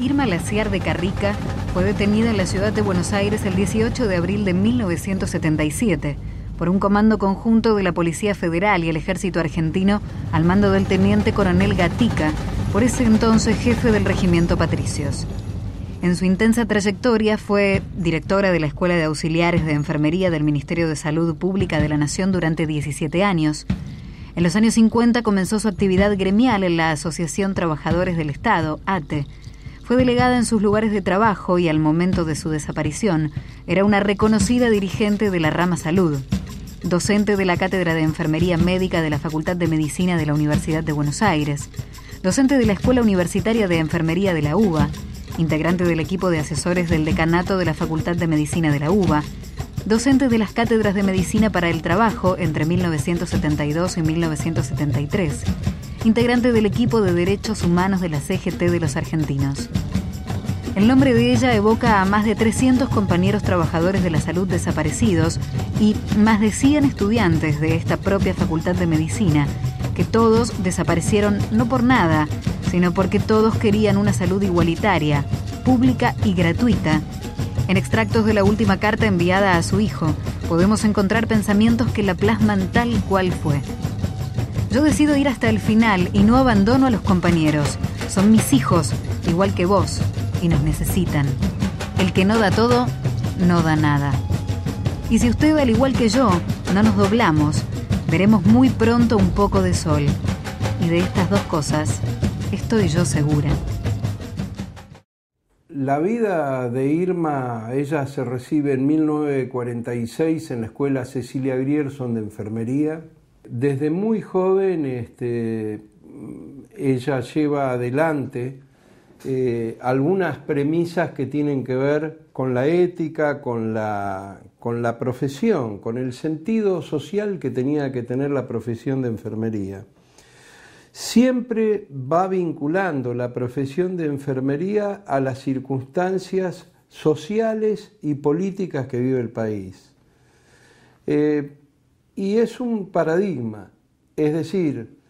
Irma Laciar de Carrica fue detenida en la ciudad de Buenos Aires el 18 de abril de 1977 por un comando conjunto de la Policía Federal y el Ejército Argentino al mando del teniente coronel Gatica, por ese entonces jefe del regimiento Patricios. En su intensa trayectoria fue directora de la Escuela de Auxiliares de Enfermería del Ministerio de Salud Pública de la Nación durante 17 años. En los años 50 comenzó su actividad gremial en la Asociación Trabajadores del Estado, ATE. Fue delegada en sus lugares de trabajo y al momento de su desaparición era una reconocida dirigente de la rama salud, docente de la Cátedra de Enfermería Médica de la Facultad de Medicina de la Universidad de Buenos Aires, docente de la Escuela Universitaria de Enfermería de la UBA, integrante del equipo de asesores del decanato de la Facultad de Medicina de la UBA, docente de las cátedras de Medicina para el Trabajo entre 1972 y 1973, integrante del equipo de Derechos Humanos de la CGT de los Argentinos. El nombre de ella evoca a más de 300 compañeros trabajadores de la salud desaparecidos y más de 100 estudiantes de esta propia Facultad de Medicina, que todos desaparecieron no por nada, sino porque todos querían una salud igualitaria, pública y gratuita. En extractos de la última carta enviada a su hijo, podemos encontrar pensamientos que la plasman tal cual fue. Yo decido ir hasta el final y no abandono a los compañeros. Son mis hijos, igual que vos, y nos necesitan. El que no da todo, no da nada. Y si usted, al igual que yo, no nos doblamos, veremos muy pronto un poco de sol. Y de estas dos cosas Estoy yo segura. La vida de Irma, ella se recibe en 1946 en la escuela Cecilia Grierson de enfermería. Desde muy joven este, ella lleva adelante eh, algunas premisas que tienen que ver con la ética, con la profesión, con el sentido social que tenía que tener la profesión de enfermería siempre va vinculando la profesión de enfermería a las circunstancias sociales y políticas que vive el país. Eh, y es un paradigma, es decir,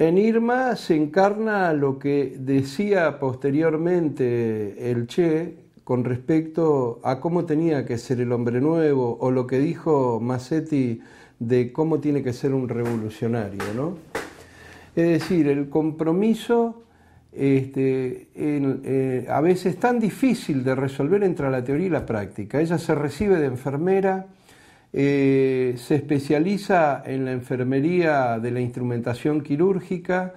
en Irma se encarna lo que decía posteriormente el Che con respecto a cómo tenía que ser el hombre nuevo o lo que dijo Massetti de cómo tiene que ser un revolucionario, ¿no? Es decir, el compromiso este, eh, a veces tan difícil de resolver entre la teoría y la práctica. Ella se recibe de enfermera, eh, se especializa en la enfermería de la instrumentación quirúrgica,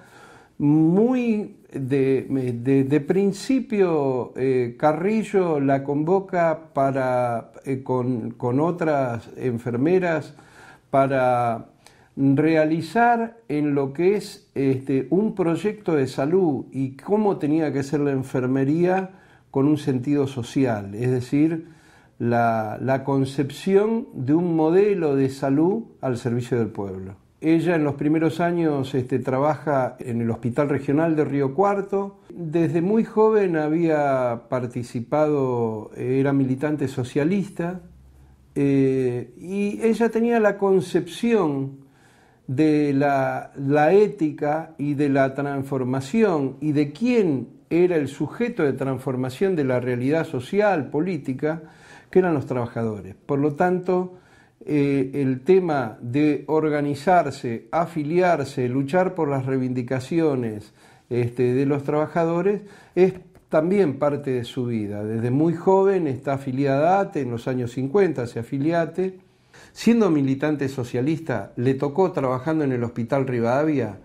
muy de, principio eh, Carrillo la convoca para, con otras enfermeras para realizar en lo que es este, un proyecto de salud y cómo tenía que ser la enfermería con un sentido social, es decir, la, concepción de un modelo de salud al servicio del pueblo. Ella en los primeros años este, trabaja en el Hospital Regional de Río Cuarto. Desde muy joven había participado, era militante socialista, eh, y ella tenía la concepción de la, ética y de la transformación y de quién era el sujeto de transformación de la realidad social, política, que eran los trabajadores. Por lo tanto, eh, el tema de organizarse, afiliarse, luchar por las reivindicaciones este, de los trabajadores es también parte de su vida. Desde muy joven está afiliada a ATE, en los años 50 se afiliate Siendo militante socialista, le tocó trabajando en el Hospital Rivadavia,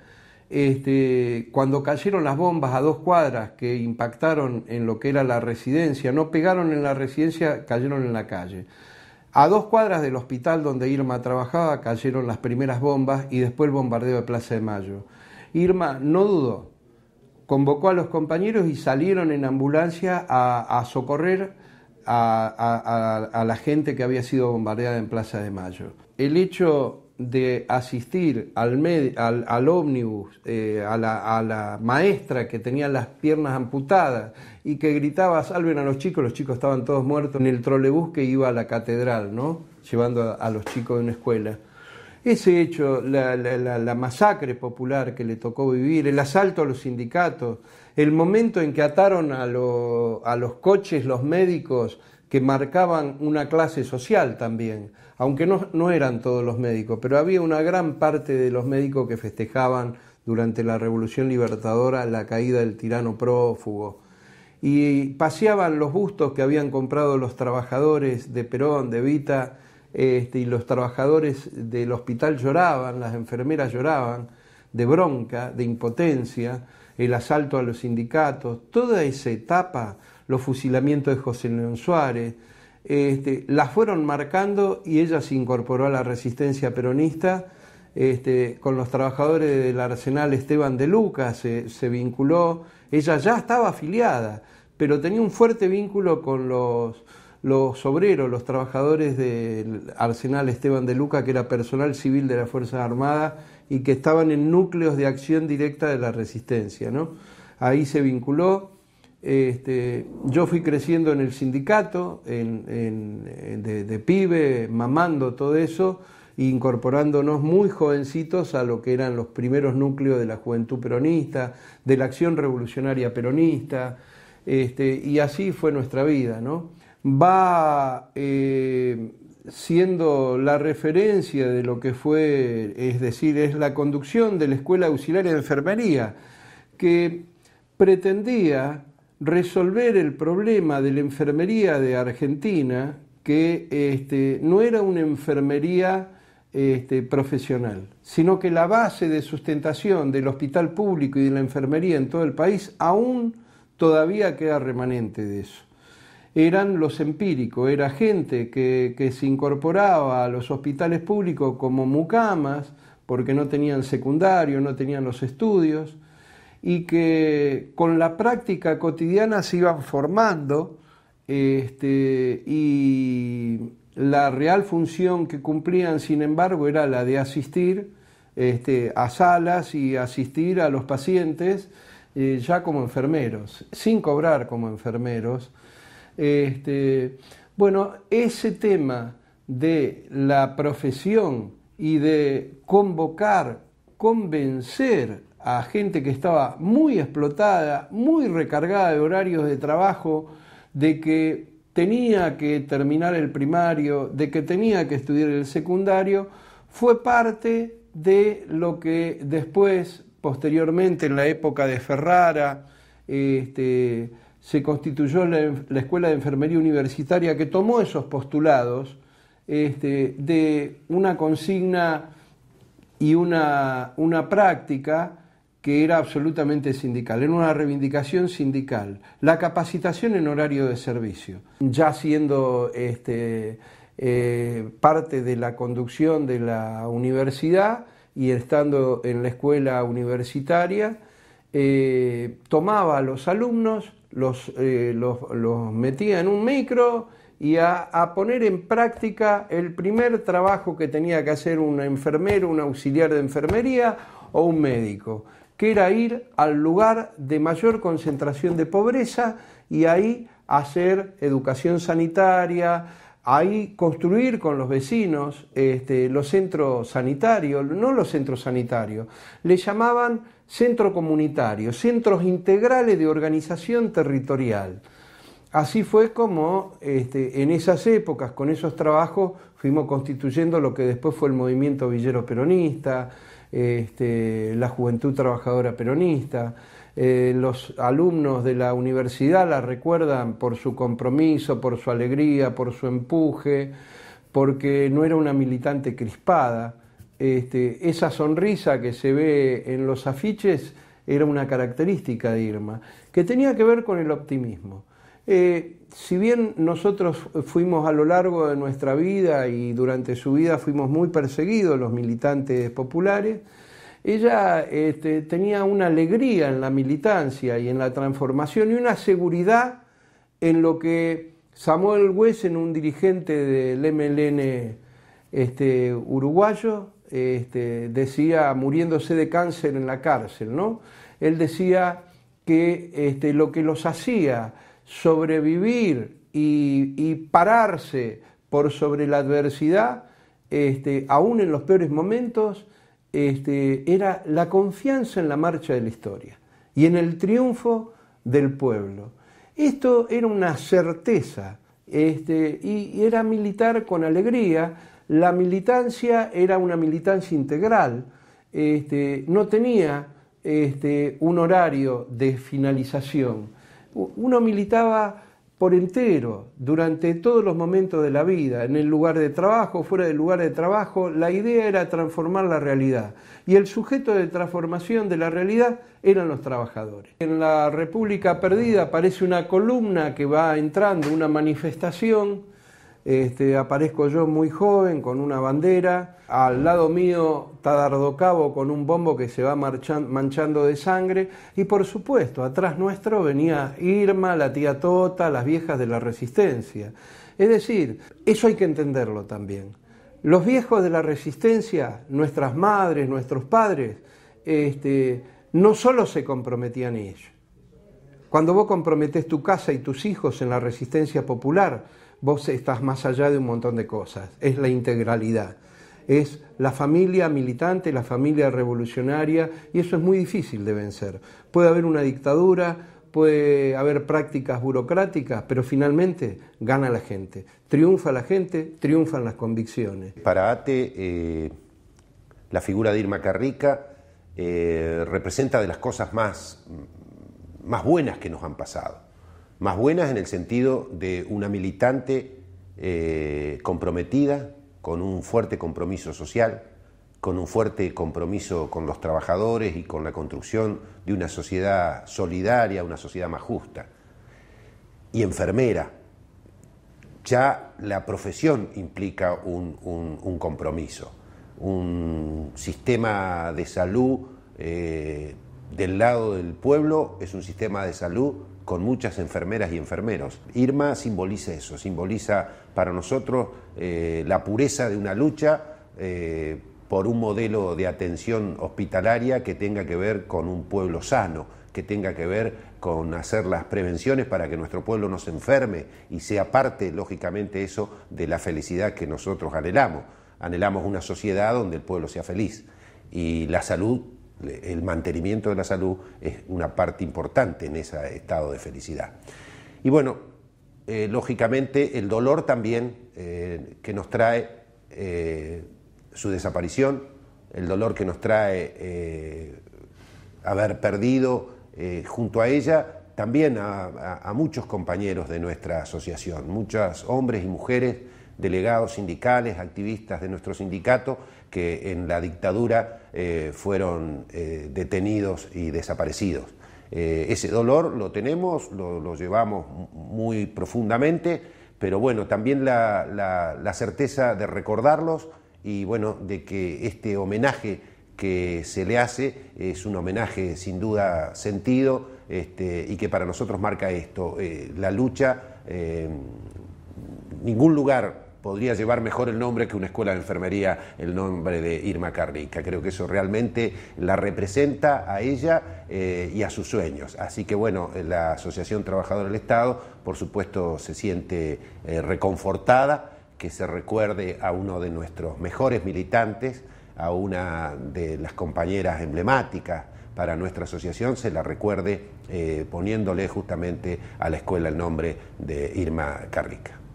este, cuando cayeron las bombas a dos cuadras que impactaron en lo que era la residencia, no pegaron en la residencia, cayeron en la calle. A dos cuadras del hospital donde Irma trabajaba cayeron las primeras bombas y después el bombardeo de Plaza de Mayo. Irma no dudó, convocó a los compañeros y salieron en ambulancia a socorrer a, la gente que había sido bombardeada en Plaza de Mayo. El hecho de asistir al, al, ómnibus, eh, a, la, maestra que tenía las piernas amputadas y que gritaba salven a los chicos, los chicos estaban todos muertos en el trolebús que iba a la catedral, ¿no? llevando a, los chicos de una escuela. Ese hecho, la, masacre popular que le tocó vivir, el asalto a los sindicatos, el momento en que ataron a, los coches los médicos que marcaban una clase social también, aunque no, no eran todos los médicos, pero había una gran parte de los médicos que festejaban durante la Revolución Libertadora la caída del tirano prófugo y paseaban los bustos que habían comprado los trabajadores de Perón, de Vita, este, y los trabajadores del hospital lloraban, las enfermeras lloraban, de bronca, de impotencia, el asalto a los sindicatos, toda esa etapa, los fusilamientos de José León Suárez, este, las fueron marcando y ella se incorporó a la resistencia peronista. Este, con los trabajadores del arsenal Esteban de Lucas se vinculó, ella ya estaba afiliada, pero tenía un fuerte vínculo con los, los obreros, los trabajadores del Arsenal Esteban de Luca, que era personal civil de las Fuerzas Armadas y que estaban en núcleos de acción directa de la resistencia. ¿no? Ahí se vinculó. Este, yo fui creciendo en el sindicato, en, de, pibe, mamando todo eso, incorporándonos muy jovencitos a lo que eran los primeros núcleos de la juventud peronista, de la acción revolucionaria peronista, este, y así fue nuestra vida, ¿no? va eh, siendo la referencia de lo que fue, es decir, es la conducción de la Escuela Auxiliar de Enfermería, que pretendía resolver el problema de la enfermería de Argentina, que este, no era una enfermería este, profesional, sino que la base de sustentación del hospital público y de la enfermería en todo el país aún todavía queda remanente de eso eran los empíricos, era gente que, se incorporaba a los hospitales públicos como mucamas, porque no tenían secundario, no tenían los estudios, y que con la práctica cotidiana se iban formando este, y la real función que cumplían, sin embargo, era la de asistir este, a salas y asistir a los pacientes eh, ya como enfermeros, sin cobrar como enfermeros, este, bueno, ese tema de la profesión y de convocar, convencer a gente que estaba muy explotada, muy recargada de horarios de trabajo, de que tenía que terminar el primario, de que tenía que estudiar el secundario, fue parte de lo que después, posteriormente, en la época de Ferrara, este, se constituyó la, Escuela de Enfermería Universitaria que tomó esos postulados este, de una consigna y una, práctica que era absolutamente sindical, era una reivindicación sindical, la capacitación en horario de servicio, ya siendo este, eh, parte de la conducción de la universidad y estando en la escuela universitaria, eh, tomaba a los alumnos eh, los, los, metía en un micro y a, a, poner en práctica el primer trabajo que tenía que hacer un enfermero, un auxiliar de enfermería o un médico, que era ir al lugar de mayor concentración de pobreza y ahí hacer educación sanitaria, ahí construir con los vecinos este, los centros sanitarios, no los centros sanitarios, le llamaban centro comunitario, centros integrales de organización territorial. Así fue como este, en esas épocas, con esos trabajos, fuimos constituyendo lo que después fue el movimiento villero peronista, este, la juventud trabajadora peronista. Eh, los alumnos de la universidad la recuerdan por su compromiso, por su alegría, por su empuje, porque no era una militante crispada. Este, esa sonrisa que se ve en los afiches era una característica de Irma, que tenía que ver con el optimismo. Eh, si bien nosotros fuimos a lo largo de nuestra vida y durante su vida fuimos muy perseguidos los militantes populares, ella este, tenía una alegría en la militancia y en la transformación y una seguridad en lo que Samuel en un dirigente del MLN este, uruguayo, este, decía, muriéndose de cáncer en la cárcel, ¿no? Él decía que este, lo que los hacía sobrevivir y, pararse por sobre la adversidad, aún en los peores momentos, este, era la confianza en la marcha de la historia y en el triunfo del pueblo. Esto era una certeza este, y era militar con alegría. La militancia era una militancia integral, este, no tenía este, un horario de finalización. Uno militaba por entero, durante todos los momentos de la vida, en el lugar de trabajo, fuera del lugar de trabajo, la idea era transformar la realidad. Y el sujeto de transformación de la realidad eran los trabajadores. En la República Perdida aparece una columna que va entrando, una manifestación este, aparezco yo muy joven con una bandera, al lado mío Tadardo Cabo con un bombo que se va manchando de sangre y por supuesto atrás nuestro venía Irma, la tía Tota, las viejas de la resistencia. Es decir, eso hay que entenderlo también. Los viejos de la resistencia, nuestras madres, nuestros padres, este, no solo se comprometían ellos, cuando vos comprometés tu casa y tus hijos en la resistencia popular, vos estás más allá de un montón de cosas. Es la integralidad. Es la familia militante, la familia revolucionaria, y eso es muy difícil de vencer. Puede haber una dictadura, puede haber prácticas burocráticas, pero finalmente gana la gente. Triunfa la gente, triunfan las convicciones. Para ATE, eh, la figura de Irma Carrica eh, representa de las cosas más más buenas que nos han pasado. Más buenas en el sentido de una militante eh, comprometida, con un fuerte compromiso social, con un fuerte compromiso con los trabajadores y con la construcción de una sociedad solidaria, una sociedad más justa. Y enfermera. Ya la profesión implica un, compromiso, un sistema de salud eh, del lado del pueblo es un sistema de salud con muchas enfermeras y enfermeros. Irma simboliza eso, simboliza para nosotros eh, la pureza de una lucha eh, por un modelo de atención hospitalaria que tenga que ver con un pueblo sano, que tenga que ver con hacer las prevenciones para que nuestro pueblo no se enferme y sea parte, lógicamente, eso de la felicidad que nosotros anhelamos. Anhelamos una sociedad donde el pueblo sea feliz y la salud el mantenimiento de la salud es una parte importante en ese estado de felicidad. Y bueno, eh, lógicamente el dolor también eh, que nos trae eh, su desaparición, el dolor que nos trae haber perdido junto a ella también a muchos compañeros de nuestra asociación, muchos hombres y mujeres, delegados sindicales, activistas de nuestro sindicato, que en la dictadura eh, fueron eh, detenidos y desaparecidos. Eh, ese dolor lo tenemos, lo, llevamos muy profundamente, pero bueno, también la, certeza de recordarlos y bueno, de que este homenaje que se le hace es un homenaje sin duda sentido este, y que para nosotros marca esto, la lucha, ningún lugar podría llevar mejor el nombre que una escuela de enfermería, el nombre de Irma Carrica. Creo que eso realmente la representa a ella eh, y a sus sueños. Así que bueno, eh, la Asociación Trabajadora del Estado, por supuesto, se siente eh, reconfortada que se recuerde a uno de nuestros mejores militantes, a una de las compañeras emblemáticas para nuestra asociación, se la recuerde poniéndole justamente a la escuela el nombre de Irma Carrica.